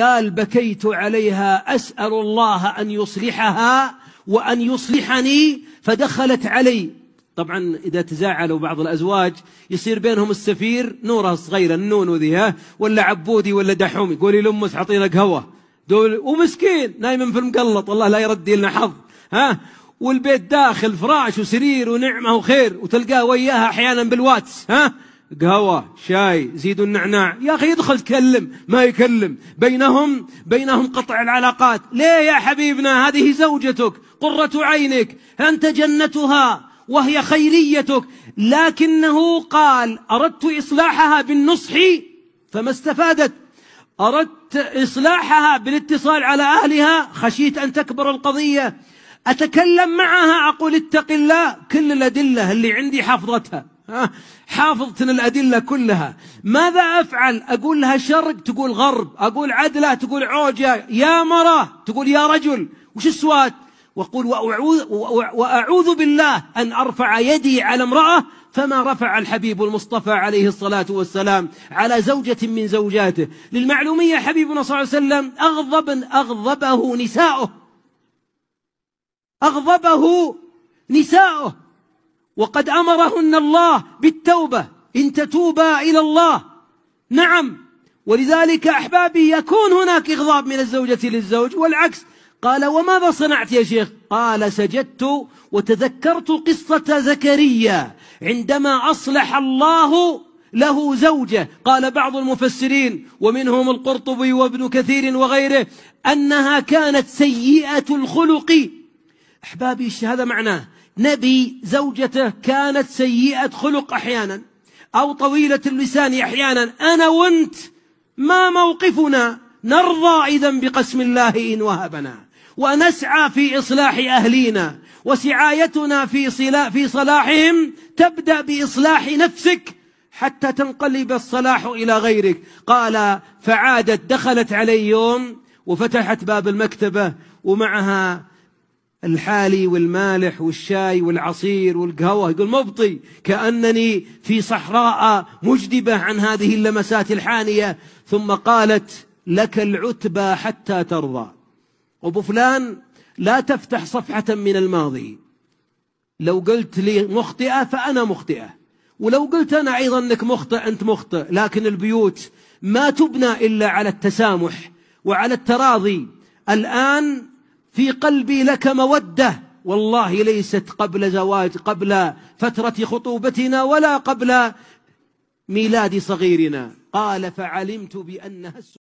قال بكيت عليها أسأل الله أن يصلحها وأن يصلحني فدخلت علي طبعا إذا تزاعلوا بعض الأزواج يصير بينهم السفير نورة صغيرة النون وذيها ها ولا عبودي ولا دحومي قولي لأمس عطينا قهوة دول ومسكين نايم في المقلط الله لا يردي لنا حظ ها والبيت داخل فراش وسرير ونعمة وخير وتلقاه وياها أحيانا بالواتس ها قهوة شاي زيدوا النعناع يا أخي يدخل تكلم ما يكلم بينهم بينهم قطع العلاقات ليه يا حبيبنا هذه زوجتك قرة عينك أنت جنتها وهي خيريتك لكنه قال أردت إصلاحها بالنصح فما استفادت أردت إصلاحها بالاتصال على أهلها خشيت أن تكبر القضية أتكلم معها أقول اتق الله كل الأدلة اللي عندي حفظتها حافظتنا الأدلة كلها ماذا أفعل أقول لها شرق تقول غرب أقول عدلة تقول عوجة يا مرة تقول يا رجل وش السوات وأقول وأعوذ, وأعوذ بالله أن أرفع يدي على امرأة فما رفع الحبيب المصطفى عليه الصلاة والسلام على زوجة من زوجاته للمعلومية حبيبنا صلى الله عليه وسلم أغضب أغضبه نساؤه أغضبه نساؤه وقد أمرهن الله بالتوبة إن تتوبا إلى الله نعم ولذلك أحبابي يكون هناك إغضاب من الزوجة للزوج والعكس قال وماذا صنعت يا شيخ قال سجدت وتذكرت قصة زكريا عندما أصلح الله له زوجة قال بعض المفسرين ومنهم القرطبي وابن كثير وغيره أنها كانت سيئة الخلق أحبابي هذا معناه نبي زوجته كانت سيئة خلق أحيانا أو طويلة اللسان أحيانا أنا وأنت ما موقفنا نرضى إذا بقسم الله إن وهبنا ونسعى في إصلاح أهلينا وسعايتنا في, في صلاحهم تبدأ بإصلاح نفسك حتى تنقلب الصلاح إلى غيرك قال فعادت دخلت علي يوم وفتحت باب المكتبة ومعها الحالي والمالح والشاي والعصير والقهوة يقول مبطي كأنني في صحراء مجدبة عن هذه اللمسات الحانية ثم قالت لك العتبى حتى ترضى أبو فلان لا تفتح صفحة من الماضي لو قلت لي مخطئة فأنا مخطئة ولو قلت أنا أيضا أنك مخطئ أنت مخطئ لكن البيوت ما تبنى إلا على التسامح وعلى التراضي الآن في قلبي لك مودة والله ليست قبل زواج قبل فترة خطوبتنا ولا قبل ميلاد صغيرنا قال فعلمت بأنها